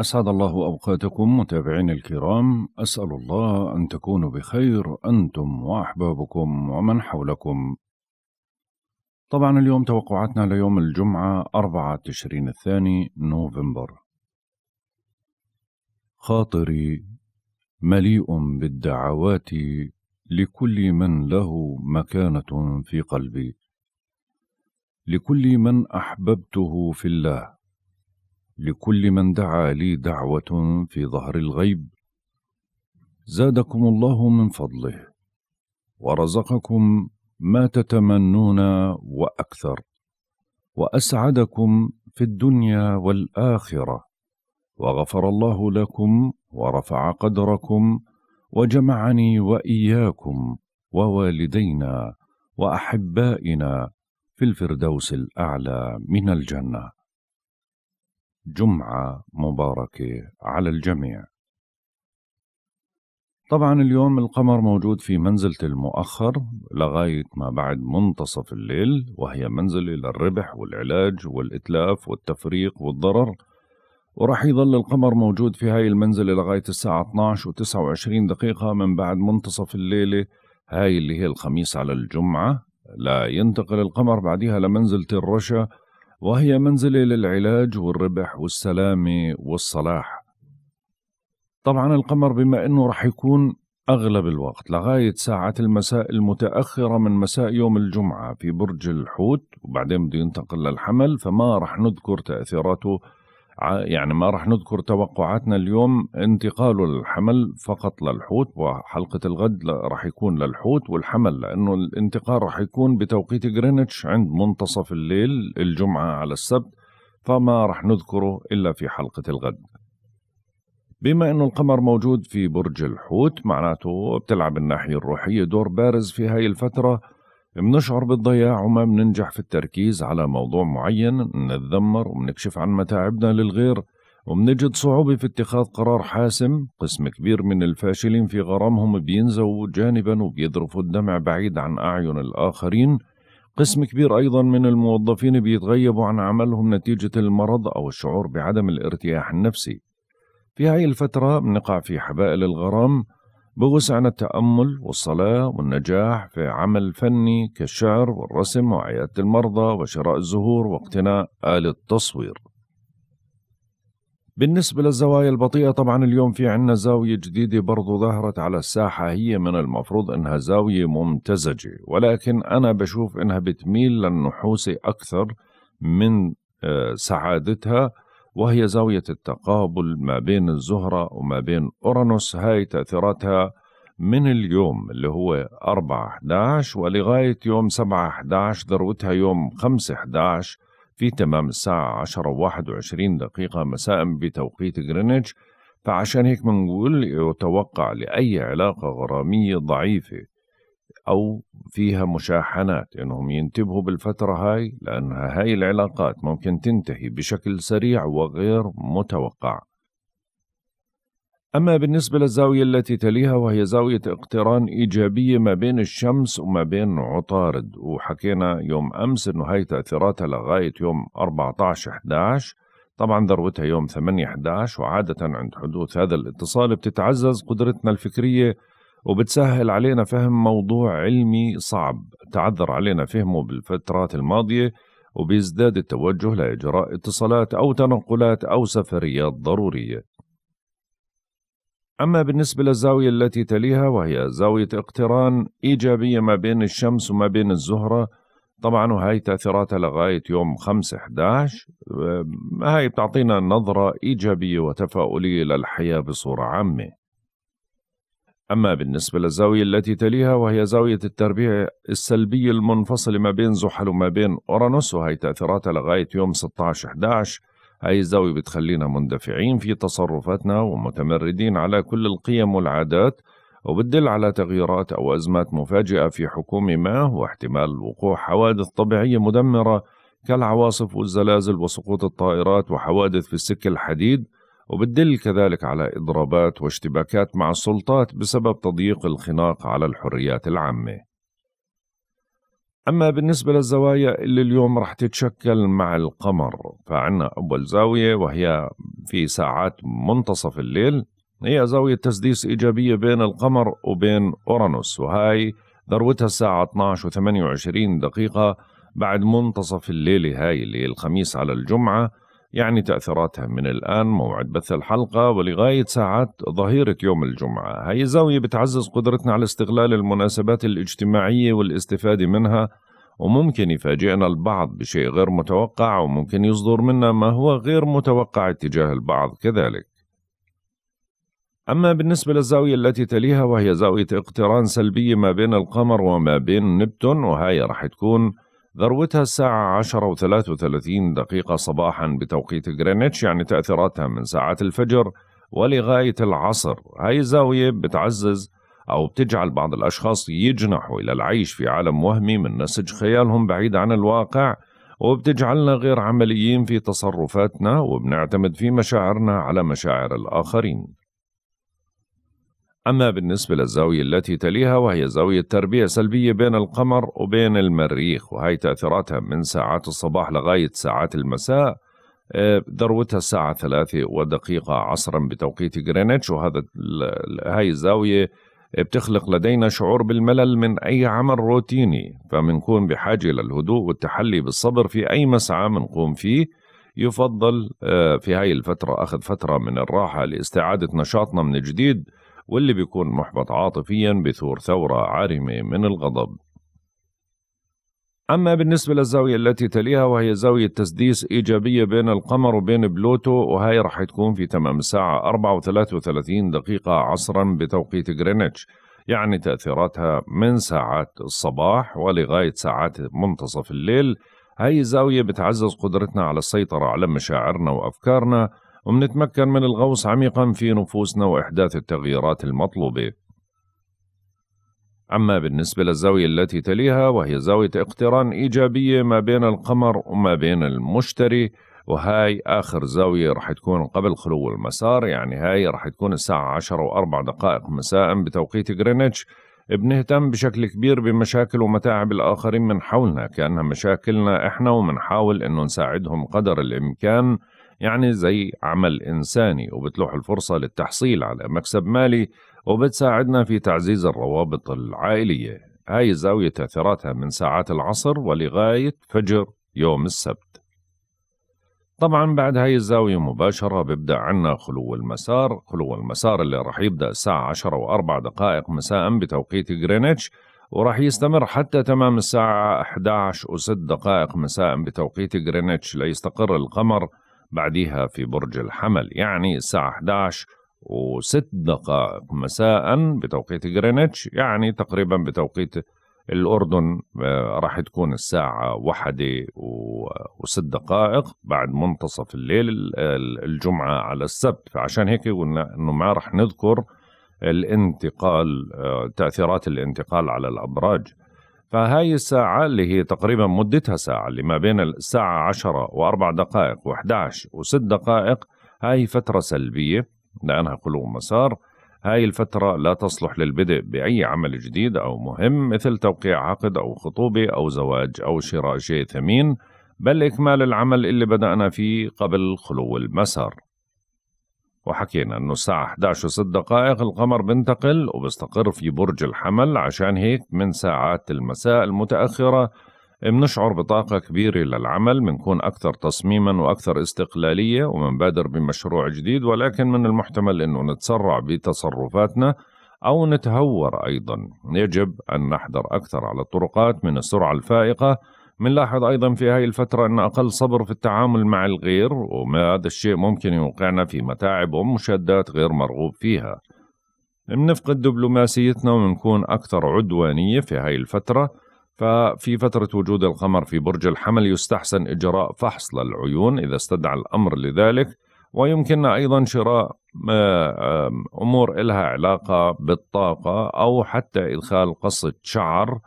أسعد الله أوقاتكم متابعين الكرام أسأل الله أن تكونوا بخير أنتم وأحبابكم ومن حولكم طبعا اليوم توقعاتنا ليوم الجمعة 4 تشرين الثاني نوفمبر خاطري مليء بالدعوات لكل من له مكانة في قلبي لكل من أحببته في الله لكل من دعا لي دعوة في ظهر الغيب زادكم الله من فضله ورزقكم ما تتمنون وأكثر وأسعدكم في الدنيا والآخرة وغفر الله لكم ورفع قدركم وجمعني وإياكم ووالدينا وأحبائنا في الفردوس الأعلى من الجنة جمعة مباركة على الجميع. طبعا اليوم القمر موجود في منزلة المؤخر لغاية ما بعد منتصف الليل وهي منزلة للربح والعلاج والإتلاف والتفريق والضرر وراح يظل القمر موجود في هاي المنزلة لغاية الساعة 12 و29 دقيقة من بعد منتصف الليلة هاي اللي هي الخميس على الجمعة لا ينتقل القمر بعدها لمنزلة الرشا وهي منزلة للعلاج والربح والسلامة والصلاح طبعا القمر بما أنه رح يكون أغلب الوقت لغاية ساعة المساء المتأخرة من مساء يوم الجمعة في برج الحوت وبعدين بده ينتقل للحمل فما رح نذكر تأثيراته يعني ما راح نذكر توقعاتنا اليوم انتقاله الحمل فقط للحوت وحلقة الغد راح يكون للحوت والحمل لأنه الانتقال راح يكون بتوقيت غرينتش عند منتصف الليل الجمعة على السبت فما راح نذكره إلا في حلقة الغد بما أنه القمر موجود في برج الحوت معناته بتلعب الناحية الروحية دور بارز في هاي الفترة منشعر بالضياع وما مننجح في التركيز على موضوع معين منتذمر ومنكشف عن متاعبنا للغير ومنجد صعوبة في اتخاذ قرار حاسم قسم كبير من الفاشلين في غرامهم بينزووا جانبا وبيذرفوا الدمع بعيد عن أعين الآخرين قسم كبير أيضا من الموظفين بيتغيبوا عن عملهم نتيجة المرض أو الشعور بعدم الارتياح النفسي في هاي الفترة بنقع في حبائل الغرام بوسعنا التأمل والصلاة والنجاح في عمل فني كالشعر والرسم وعيادة المرضى وشراء الزهور واقتناء آلة تصوير بالنسبة للزوايا البطيئة طبعا اليوم في عنا زاوية جديدة برضو ظهرت على الساحة هي من المفروض انها زاوية ممتزجة ولكن انا بشوف انها بتميل للنحوسة اكثر من آه، سعادتها وهي زاوية التقابل ما بين الزهرة وما بين أورانوس هاي تأثيراتها من اليوم اللي هو 4 11 ولغاية يوم 7 11 ذروتها يوم 5 11 في تمام الساعة 10 و21 دقيقة مساء بتوقيت جرينتش فعشان هيك بنقول يتوقع لأي علاقة غرامية ضعيفة أو فيها مشاحنات إنهم ينتبهوا بالفترة هاي لأنها هاي العلاقات ممكن تنتهي بشكل سريع وغير متوقع أما بالنسبة للزاوية التي تليها وهي زاوية اقتران إيجابية ما بين الشمس وما بين عطارد وحكينا يوم أمس أنه هاي تأثيراتها لغاية يوم 14-11 طبعا ذروتها يوم 8-11 وعادة عند حدوث هذا الاتصال بتتعزز قدرتنا الفكرية وبتسهل علينا فهم موضوع علمي صعب تعذر علينا فهمه بالفترات الماضية وبيزداد التوجه لإجراء اتصالات أو تنقلات أو سفريات ضرورية أما بالنسبة للزاوية التي تليها وهي زاوية اقتران إيجابية ما بين الشمس وما بين الزهرة طبعا وهي تأثيراتها لغاية يوم 5-11 آه، هاي بتعطينا نظرة إيجابية وتفاؤلية للحياة بصورة عامة أما بالنسبة للزاوية التي تليها وهي زاوية التربيع السلبي المنفصل ما بين زحل وما بين أورانوس وهي تأثيراتها لغاية يوم 16/11 هاي الزاوية بتخلينا مندفعين في تصرفاتنا ومتمردين على كل القيم والعادات وبتدل على تغييرات أو أزمات مفاجئة في حكومة ما واحتمال وقوع حوادث طبيعية مدمرة كالعواصف والزلازل وسقوط الطائرات وحوادث في السكة الحديد وبتدل كذلك على إضرابات واشتباكات مع السلطات بسبب تضييق الخناق على الحريات العامة أما بالنسبة للزوايا اللي اليوم رح تتشكل مع القمر فعنا أول زاوية وهي في ساعات منتصف الليل هي زاوية تسديس إيجابية بين القمر وبين أورانوس وهاي ذروتها الساعة 12 و 28 دقيقة بعد منتصف الليلة هاي اللي الخميس على الجمعة يعني تأثيراتها من الآن موعد بث الحلقة ولغاية ساعات ظهيرة يوم الجمعة هاي الزاوية بتعزز قدرتنا على استغلال المناسبات الاجتماعية والاستفادة منها وممكن يفاجئنا البعض بشيء غير متوقع وممكن يصدر منا ما هو غير متوقع اتجاه البعض كذلك أما بالنسبة للزاوية التي تليها وهي زاوية اقتران سلبية ما بين القمر وما بين نبتون وهي رح تكون ذروتها الساعة عشرة وثلاث وثلاثين دقيقة صباحا بتوقيت غرينتش يعني تأثيراتها من ساعات الفجر ولغاية العصر هاي الزاوية بتعزز أو بتجعل بعض الأشخاص يجنحوا إلى العيش في عالم وهمي من نسج خيالهم بعيد عن الواقع وبتجعلنا غير عمليين في تصرفاتنا وبنعتمد في مشاعرنا على مشاعر الآخرين أما بالنسبة للزاوية التي تليها وهي زاوية تربيع سلبية بين القمر وبين المريخ وهي تأثيراتها من ساعات الصباح لغاية ساعات المساء آه، ذروتها الساعة ثلاثة ودقيقة عصرا بتوقيت غرينتش وهذا هاي الزاوية بتخلق لدينا شعور بالملل من أي عمل روتيني فمنكون بحاجة للهدوء والتحلي بالصبر في أي مسعى منقوم فيه يفضل آه، في هاي الفترة أخذ فترة من الراحة لاستعادة نشاطنا من جديد واللي بيكون محبط عاطفيا بثور ثورة عارمة من الغضب أما بالنسبة للزاوية التي تليها وهي زاوية تسديس إيجابية بين القمر وبين بلوتو وهي رح تكون في تمام الساعة 34 دقيقة عصرا بتوقيت غرينتش يعني تأثيراتها من ساعات الصباح ولغاية ساعات منتصف الليل هاي الزاوية بتعزز قدرتنا على السيطرة على مشاعرنا وأفكارنا ومنتمكن من الغوص عميقا في نفوسنا وإحداث التغييرات المطلوبة أما بالنسبة للزاوية التي تليها وهي زاوية اقتران إيجابية ما بين القمر وما بين المشتري وهاي آخر زاوية رح تكون قبل خلو المسار يعني هاي رح تكون الساعة 10 وأربع دقائق مساء بتوقيت غرينتش بنهتم بشكل كبير بمشاكل ومتاعب الآخرين من حولنا كأنها مشاكلنا إحنا ومنحاول إنه نساعدهم قدر الإمكان يعني زي عمل إنساني وبتلوح الفرصة للتحصيل على مكسب مالي وبتساعدنا في تعزيز الروابط العائلية هاي الزاوية تأثيراتها من ساعات العصر ولغاية فجر يوم السبت طبعا بعد هاي الزاوية مباشرة بيبدأ عنا خلو المسار خلو المسار اللي راح يبدأ الساعة 10 وأربع دقائق مساء بتوقيت غرينتش وراح يستمر حتى تمام الساعة 11 وست دقائق مساء بتوقيت غرينتش ليستقر القمر بعديها في برج الحمل يعني الساعة 11 وست دقائق مساء بتوقيت جرينتش يعني تقريبا بتوقيت الأردن آه، راح تكون الساعة واحدة وست دقائق بعد منتصف الليل الجمعة على السبت فعشان هيك قلنا أنه ما راح نذكر الانتقال آه، تأثيرات الانتقال على الأبراج فهاي الساعة اللي هي تقريبا مدتها ساعة اللي ما بين الساعة 10 و4 دقائق و11 و6 دقائق هاي فترة سلبية لأنها خلو مسار هاي الفترة لا تصلح للبدء بأي عمل جديد أو مهم مثل توقيع عقد أو خطوبة أو زواج أو شراء شيء ثمين بل إكمال العمل اللي بدأنا فيه قبل خلو المسار وحكينا انه الساعة 11 و6 دقائق القمر بنتقل وبستقر في برج الحمل عشان هيك من ساعات المساء المتأخرة بنشعر بطاقة كبيرة للعمل بنكون أكثر تصميما وأكثر استقلالية ومنبادر بمشروع جديد ولكن من المحتمل أنه نتسرع بتصرفاتنا أو نتهور أيضا يجب أن نحذر أكثر على الطرقات من السرعة الفائقة بنلاحظ أيضا في هاي الفترة أن أقل صبر في التعامل مع الغير وهذا الشيء ممكن يوقعنا في متاعب ومشادات غير مرغوب فيها بنفقد دبلوماسيتنا وبنكون أكثر عدوانية في هاي الفترة ففي فترة وجود القمر في برج الحمل يستحسن إجراء فحص للعيون إذا استدعى الأمر لذلك ويمكننا أيضا شراء آه، أمور إلها علاقة بالطاقة أو حتى إدخال قصة شعر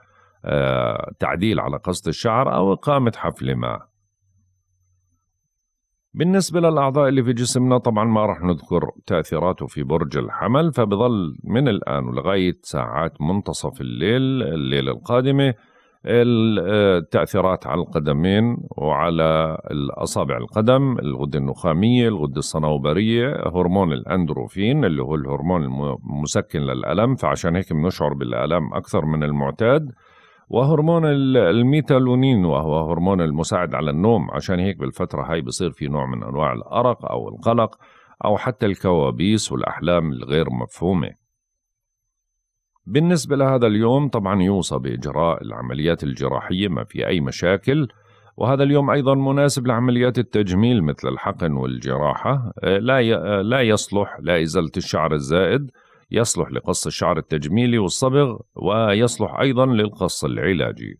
آه، تعديل على قصة الشعر أو إقامة حفلة ما بالنسبة للأعضاء اللي في جسمنا طبعا ما راح نذكر تأثيراته في برج الحمل فبظل من الآن ولغاية ساعات منتصف الليل الليلة القادمة التأثيرات آه، على القدمين وعلى الأصابع القدم الغدة النخامية الغدة الصنوبرية هرمون الأندروفين اللي هو الهرمون المسكن للألم فعشان هيك بنشعر بالألم أكثر من المعتاد وهرمون الميتالونين وهو هرمون المساعد على النوم عشان هيك بالفترة هاي بصير في نوع من أنواع الأرق أو القلق أو حتى الكوابيس والأحلام الغير مفهومة بالنسبة لهذا اليوم طبعا يوصى بإجراء العمليات الجراحية ما في أي مشاكل وهذا اليوم أيضا مناسب لعمليات التجميل مثل الحقن والجراحة آه، لا آه، لا يصلح لا إزالة الشعر الزائد يصلح لقص الشعر التجميلي والصبغ ويصلح أيضا للقص العلاجي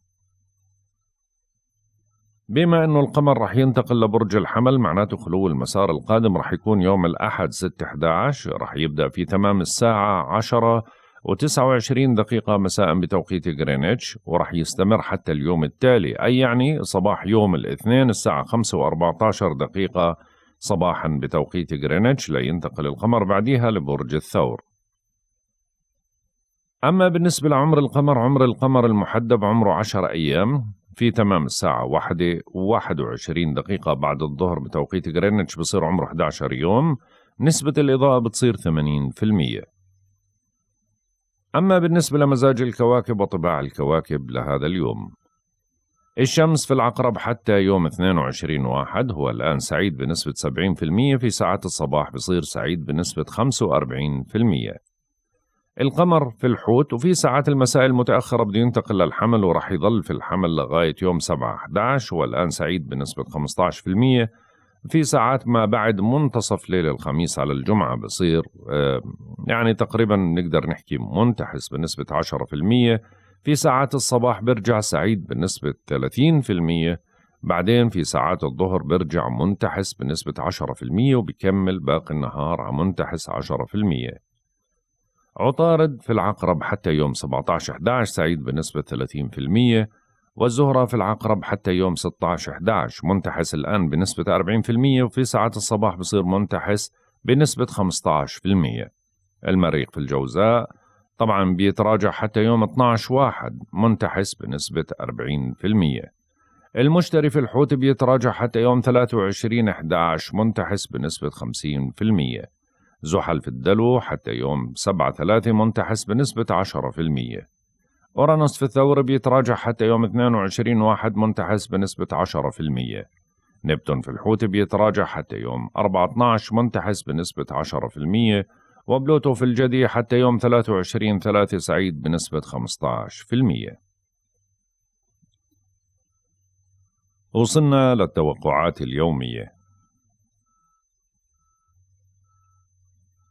بما أنه القمر رح ينتقل لبرج الحمل معناته خلو المسار القادم رح يكون يوم الأحد 6/11 رح يبدأ في تمام الساعة 10 و29 دقيقة مساء بتوقيت غرينتش ورح يستمر حتى اليوم التالي أي يعني صباح يوم الاثنين الساعة 5 و14 دقيقة صباحا بتوقيت غرينتش لينتقل القمر بعدها لبرج الثور أما بالنسبة لعمر القمر عمر القمر المحدب عمره عشر أيام في تمام الساعة وواحد وعشرين دقيقة بعد الظهر بتوقيت غرينتش بصير عمره 11 يوم نسبة الإضاءة بتصير 80% أما بالنسبة لمزاج الكواكب وطباع الكواكب لهذا اليوم الشمس في العقرب حتى يوم 22 واحد هو الآن سعيد بنسبة 70% في ساعات الصباح بصير سعيد بنسبة 45% القمر في الحوت وفي ساعات المساء المتأخرة بده ينتقل للحمل وراح يضل في الحمل لغاية يوم 7/11 والآن سعيد بنسبة 15% في ساعات ما بعد منتصف ليل الخميس على الجمعة بصير يعني تقريبا نقدر نحكي منتحس بنسبة 10% في ساعات الصباح برجع سعيد بنسبة 30% بعدين في ساعات الظهر برجع منتحس بنسبة 10% وبكمل باقي النهار منتحس 10% عطارد في العقرب حتى يوم 17 11 سعيد بنسبة 30% والزهرة في العقرب حتى يوم 16 11 منتحس الآن بنسبة 40% وفي ساعات الصباح بصير منتحس بنسبة 15% المريخ في الجوزاء طبعا بيتراجع حتى يوم 12 1 منتحس بنسبة 40% المشتري في الحوت بيتراجع حتى يوم 23 11 منتحس بنسبة 50% زحل في الدلو حتى يوم 7/3 منتحس بنسبة 10% أورانوس في الثور بيتراجع حتى يوم 22 1 منتحس بنسبة 10% نبتون في الحوت بيتراجع حتى يوم 4/12 منتحس بنسبة 10% وبلوتو في الجدي حتى يوم 23 3 سعيد بنسبة 15% وصلنا للتوقعات اليومية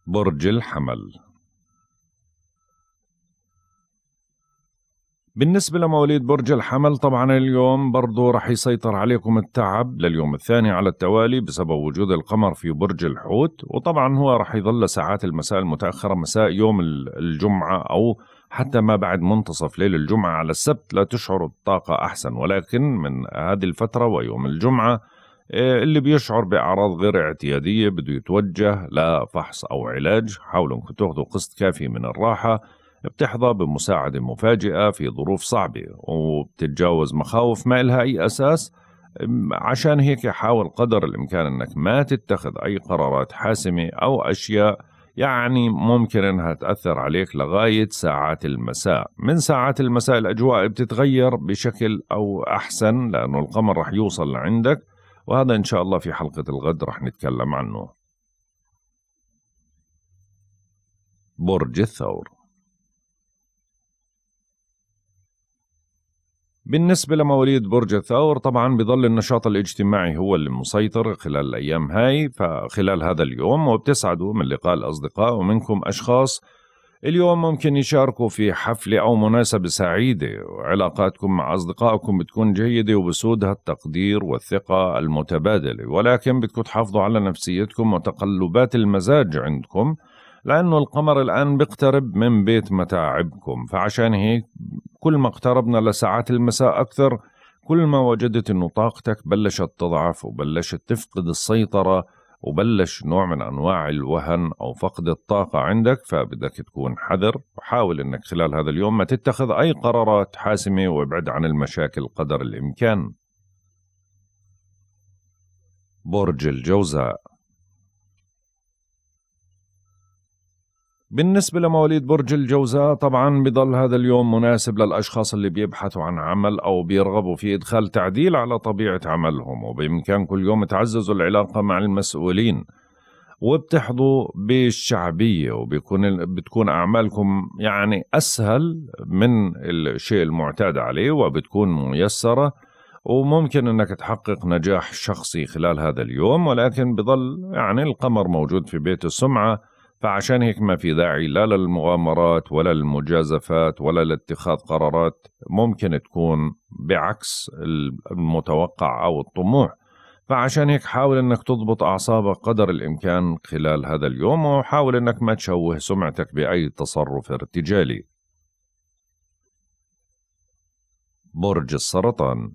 برج الحمل بالنسبة لمواليد برج الحمل طبعا اليوم برضو رح يسيطر عليكم التعب لليوم الثاني على التوالي بسبب وجود القمر في برج الحوت وطبعا هو رح يظل ساعات المساء المتأخرة مساء يوم الجمعة أو حتى ما بعد منتصف ليل الجمعة على السبت لا تشعر الطاقة أحسن ولكن من هذه الفترة ويوم الجمعة آه، اللي بيشعر بأعراض غير اعتيادية بده يتوجه لفحص أو علاج حاولوا أنكم تاخذوا قسط كافي من الراحة بتحظى بمساعدة مفاجئة في ظروف صعبة وبتتجاوز مخاوف ما لها أي أساس عشان هيك حاول قدر الإمكان أنك ما تتخذ أي قرارات حاسمة أو أشياء يعني ممكن انها تأثر عليك لغاية ساعات المساء من ساعات المساء الأجواء بتتغير بشكل أو أحسن لأنه القمر رح يوصل لعندك وهذا إن شاء الله في حلقة الغد رح نتكلم عنه برج الثور بالنسبة لمواليد برج الثور طبعا بظل النشاط الاجتماعي هو اللي مسيطر خلال الأيام هاي فخلال هذا اليوم وبتسعدوا من لقاء الأصدقاء ومنكم أشخاص اليوم ممكن يشاركوا في حفلة أو مناسبة سعيدة وعلاقاتكم مع أصدقائكم بتكون جيدة وبسودها التقدير والثقة المتبادلة ولكن بدكم تحافظوا على نفسيتكم وتقلبات المزاج عندكم لأنه القمر الآن بيقترب من بيت متاعبكم فعشان هيك كل ما اقتربنا لساعات المساء أكثر كل ما وجدت أنه طاقتك بلشت تضعف وبلشت تفقد السيطرة وبلش نوع من انواع الوهن او فقد الطاقه عندك فبدك تكون حذر وحاول انك خلال هذا اليوم ما تتخذ اي قرارات حاسمه وابعد عن المشاكل قدر الامكان برج الجوزاء بالنسبة لمواليد برج الجوزاء طبعا بضل هذا اليوم مناسب للأشخاص اللي بيبحثوا عن عمل أو بيرغبوا في إدخال تعديل على طبيعة عملهم وبإمكان كل يوم تعززوا العلاقة مع المسؤولين وبتحظوا بالشعبية وبيكون بتكون أعمالكم يعني أسهل من الشيء المعتاد عليه وبتكون ميسرة وممكن انك تحقق نجاح شخصي خلال هذا اليوم ولكن بضل يعني القمر موجود في بيت السمعه فعشان هيك ما في داعي لا للمغامرات ولا للمجازفات ولا لاتخاذ قرارات ممكن تكون بعكس المتوقع او الطموح فعشان هيك حاول انك تضبط اعصابك قدر الامكان خلال هذا اليوم وحاول انك ما تشوه سمعتك باي تصرف ارتجالي برج السرطان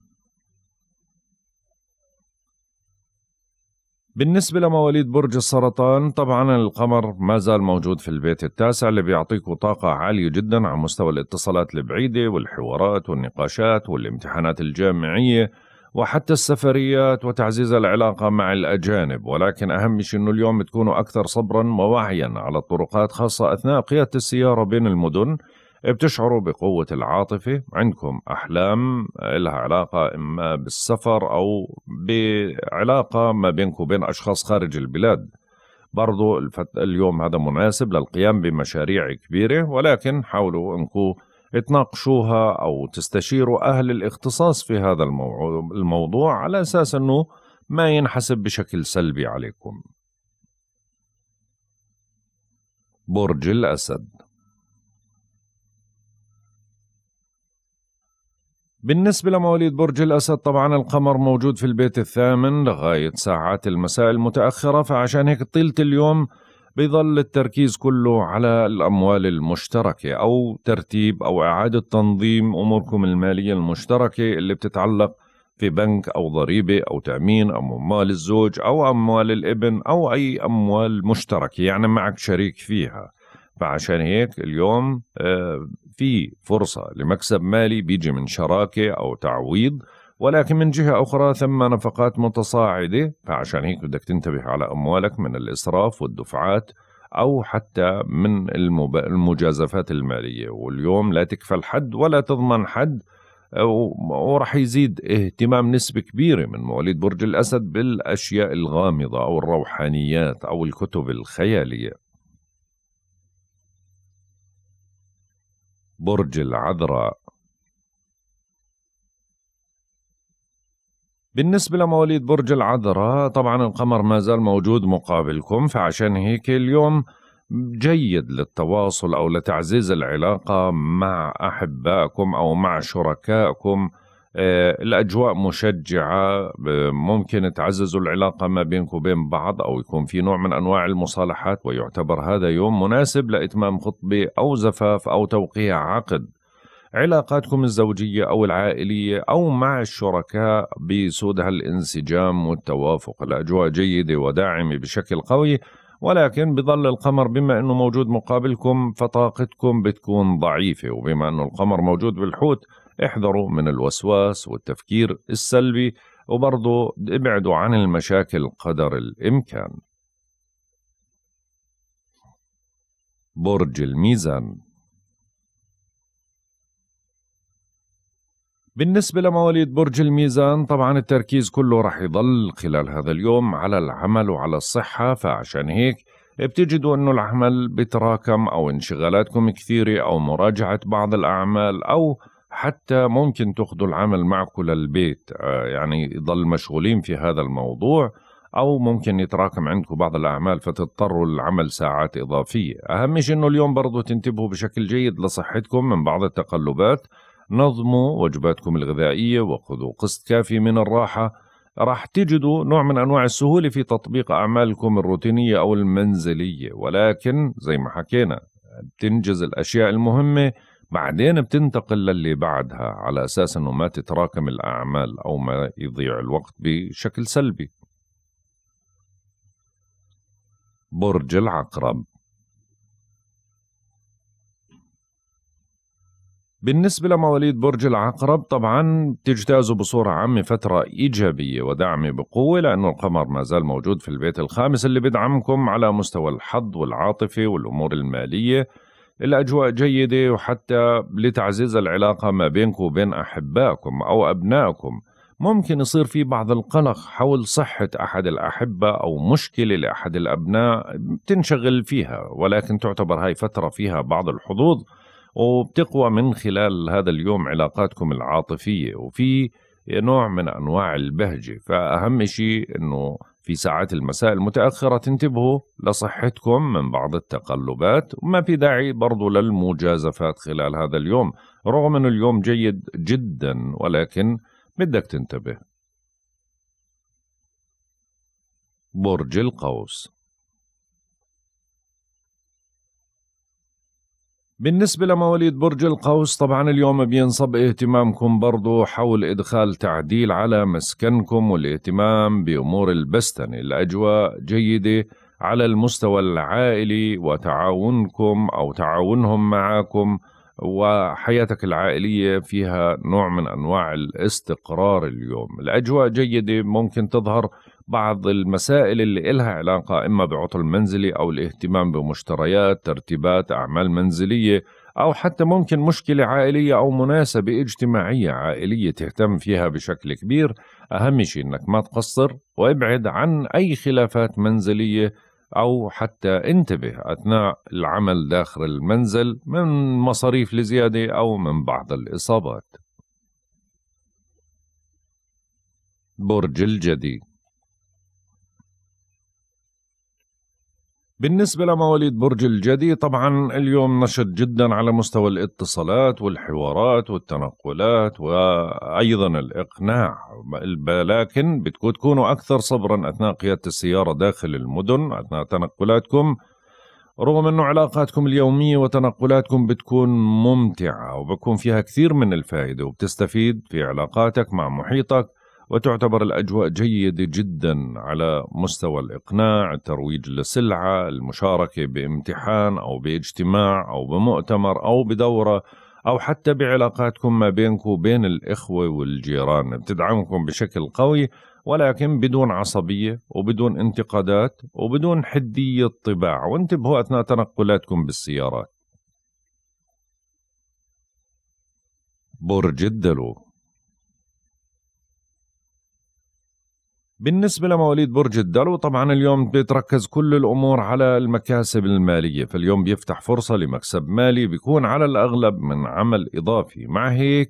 بالنسبة لمواليد برج السرطان طبعا القمر ما زال موجود في البيت التاسع اللي بيعطيكوا طاقة عالية جدا على مستوى الاتصالات البعيدة والحوارات والنقاشات والامتحانات الجامعية وحتى السفريات وتعزيز العلاقة مع الأجانب ولكن أهم شيء أنه اليوم تكونوا أكثر صبرا ووعيا على الطرقات خاصة أثناء قيادة السيارة بين المدن بتشعروا بقوة العاطفة عندكم أحلام لها علاقة إما بالسفر أو بعلاقة ما بينكم وبين أشخاص خارج البلاد برضو الفت... اليوم هذا مناسب للقيام بمشاريع كبيرة ولكن حاولوا أنكم تناقشوها أو تستشيروا أهل الاختصاص في هذا الموضوع على أساس أنه ما ينحسب بشكل سلبي عليكم برج الأسد بالنسبة لمواليد برج الأسد طبعا القمر موجود في البيت الثامن لغاية ساعات المساء المتأخرة فعشان هيك طيلة اليوم بيظل التركيز كله على الأموال المشتركة أو ترتيب أو إعادة تنظيم أموركم المالية المشتركة اللي بتتعلق في بنك أو ضريبة أو تأمين أو أموال الزوج أو أموال الابن أو أي أموال مشتركة يعني معك شريك فيها فعشان هيك اليوم آه، في فرصة لمكسب مالي بيجي من شراكة أو تعويض ولكن من جهة أخرى ثم نفقات متصاعدة فعشان هيك بدك تنتبه على أموالك من الإسراف والدفعات أو حتى من المجازفات المالية واليوم لا تكفل حد ولا تضمن حد ورح يزيد اهتمام نسبة كبيرة من مواليد برج الأسد بالأشياء الغامضة أو الروحانيات أو الكتب الخيالية برج العذراء بالنسبة لمواليد برج العذراء طبعا القمر ما زال موجود مقابلكم فعشان هيك اليوم جيد للتواصل أو لتعزيز العلاقة مع أحبائكم أو مع شركائكم آه، الأجواء مشجعة آه، ممكن تعززوا العلاقة ما بينك وبين بعض أو يكون في نوع من أنواع المصالحات ويعتبر هذا يوم مناسب لإتمام خطبة أو زفاف أو توقيع عقد علاقاتكم الزوجية أو العائلية أو مع الشركاء بسودها الانسجام والتوافق الأجواء جيدة وداعمة بشكل قوي ولكن بظل القمر بما أنه موجود مقابلكم فطاقتكم بتكون ضعيفة وبما أنه القمر موجود بالحوت احذروا من الوسواس والتفكير السلبي وبرضه ابعدوا عن المشاكل قدر الإمكان برج الميزان بالنسبة لمواليد برج الميزان طبعا التركيز كله رح يضل خلال هذا اليوم على العمل وعلى الصحة فعشان هيك بتجدوا انه العمل بتراكم او انشغالاتكم كثيرة او مراجعة بعض الاعمال او حتى ممكن تاخذوا العمل معكم للبيت آه، يعني يضل مشغولين في هذا الموضوع او ممكن يتراكم عندكم بعض الاعمال فتضطروا للعمل ساعات اضافيه اهم شيء انه اليوم برضو تنتبهوا بشكل جيد لصحتكم من بعض التقلبات نظموا وجباتكم الغذائيه وخذوا قسط كافي من الراحه راح تجدوا نوع من انواع السهوله في تطبيق اعمالكم الروتينيه او المنزليه ولكن زي ما حكينا بتنجز الاشياء المهمه بعدين بتنتقل للي بعدها على أساس أنه ما تتراكم الأعمال أو ما يضيع الوقت بشكل سلبي برج العقرب بالنسبة لمواليد برج العقرب طبعا تجتازوا بصورة عامة فترة إيجابية ودعم بقوة لأنه القمر ما زال موجود في البيت الخامس اللي بدعمكم على مستوى الحظ والعاطفة والأمور المالية الأجواء جيدة وحتى لتعزيز العلاقة ما بينكم وبين أحبائكم أو أبنائكم ممكن يصير في بعض القلق حول صحة أحد الأحبة أو مشكلة لأحد الأبناء بتنشغل فيها ولكن تعتبر هاي فترة فيها بعض الحظوظ وبتقوى من خلال هذا اليوم علاقاتكم العاطفية وفي نوع من أنواع البهجة فأهم شيء أنه في ساعات المساء المتأخرة انتبهوا لصحتكم من بعض التقلبات وما في داعي برضو للمجازفات خلال هذا اليوم رغم أنه اليوم جيد جدا ولكن بدك تنتبه برج القوس بالنسبة لمواليد برج القوس طبعا اليوم بينصب اهتمامكم برضو حول إدخال تعديل على مسكنكم والاهتمام بأمور البستن الأجواء جيدة على المستوى العائلي وتعاونكم أو تعاونهم معكم وحياتك العائلية فيها نوع من أنواع الاستقرار اليوم الأجواء جيدة ممكن تظهر بعض المسائل اللي إلها علاقة إما بعطل منزلي أو الاهتمام بمشتريات ترتيبات أعمال منزلية أو حتى ممكن مشكلة عائلية أو مناسبة اجتماعية عائلية تهتم فيها بشكل كبير أهم شيء إنك ما تقصر وابعد عن أي خلافات منزلية أو حتى انتبه أثناء العمل داخل المنزل من مصاريف لزيادة أو من بعض الإصابات برج الجدي بالنسبة لمواليد برج الجدي طبعا اليوم نشط جدا على مستوى الاتصالات والحوارات والتنقلات وأيضا الإقناع لكن بتكون تكونوا أكثر صبرا أثناء قيادة السيارة داخل المدن أثناء تنقلاتكم رغم أنه علاقاتكم اليومية وتنقلاتكم بتكون ممتعة وبكون فيها كثير من الفائدة وبتستفيد في علاقاتك مع محيطك وتعتبر الأجواء جيدة جدا على مستوى الإقناع الترويج للسلعة المشاركة بامتحان أو باجتماع أو بمؤتمر أو بدورة أو حتى بعلاقاتكم ما بينكم وبين الإخوة والجيران بتدعمكم بشكل قوي ولكن بدون عصبية وبدون انتقادات وبدون حدية طباع وانتبهوا أثناء تنقلاتكم بالسيارات برج الدلو بالنسبة لمواليد برج الدلو طبعا اليوم بتركز كل الأمور على المكاسب المالية فاليوم بيفتح فرصة لمكسب مالي بيكون على الأغلب من عمل إضافي مع هيك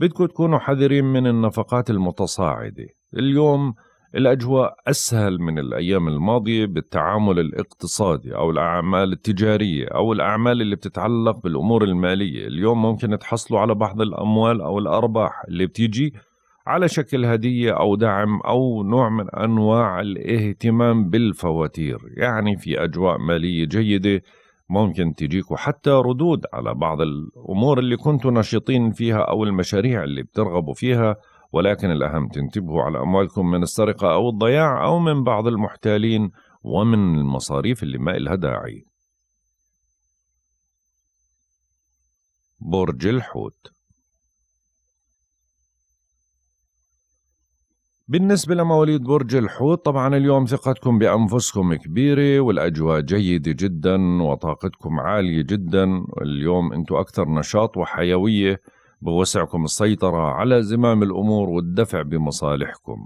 بدكم تكونوا حذرين من النفقات المتصاعدة اليوم الأجواء أسهل من الأيام الماضية بالتعامل الاقتصادي أو الأعمال التجارية أو الأعمال اللي بتتعلق بالأمور المالية اليوم ممكن تحصلوا على بعض الأموال أو الأرباح اللي بتيجي على شكل هدية أو دعم أو نوع من أنواع الاهتمام بالفواتير يعني في أجواء مالية جيدة ممكن تجيكوا حتى ردود على بعض الأمور اللي كنتوا نشيطين فيها أو المشاريع اللي بترغبوا فيها ولكن الأهم تنتبهوا على أموالكم من السرقة أو الضياع أو من بعض المحتالين ومن المصاريف اللي ما إلها داعي برج الحوت بالنسبة لمواليد برج الحوت طبعا اليوم ثقتكم بأنفسكم كبيرة والأجواء جيدة جدا وطاقتكم عالية جدا اليوم أنتوا أكثر نشاط وحيوية بوسعكم السيطرة على زمام الأمور والدفع بمصالحكم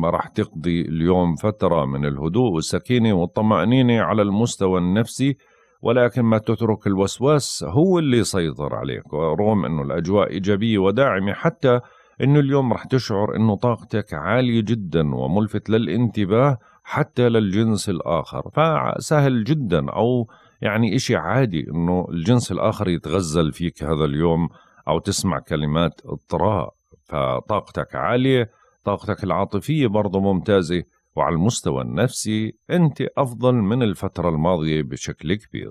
ما راح تقضي اليوم فترة من الهدوء والسكينة والطمأنينة على المستوى النفسي ولكن ما تترك الوسواس هو اللي يسيطر عليك رغم أنه الأجواء إيجابية وداعمة حتى انه اليوم رح تشعر انه طاقتك عاليه جدا وملفت للانتباه حتى للجنس الاخر فسهل جدا او يعني اشي عادي انه الجنس الاخر يتغزل فيك هذا اليوم او تسمع كلمات اضطراء فطاقتك عاليه طاقتك العاطفيه برضه ممتازه وعلى المستوى النفسي انت افضل من الفتره الماضيه بشكل كبير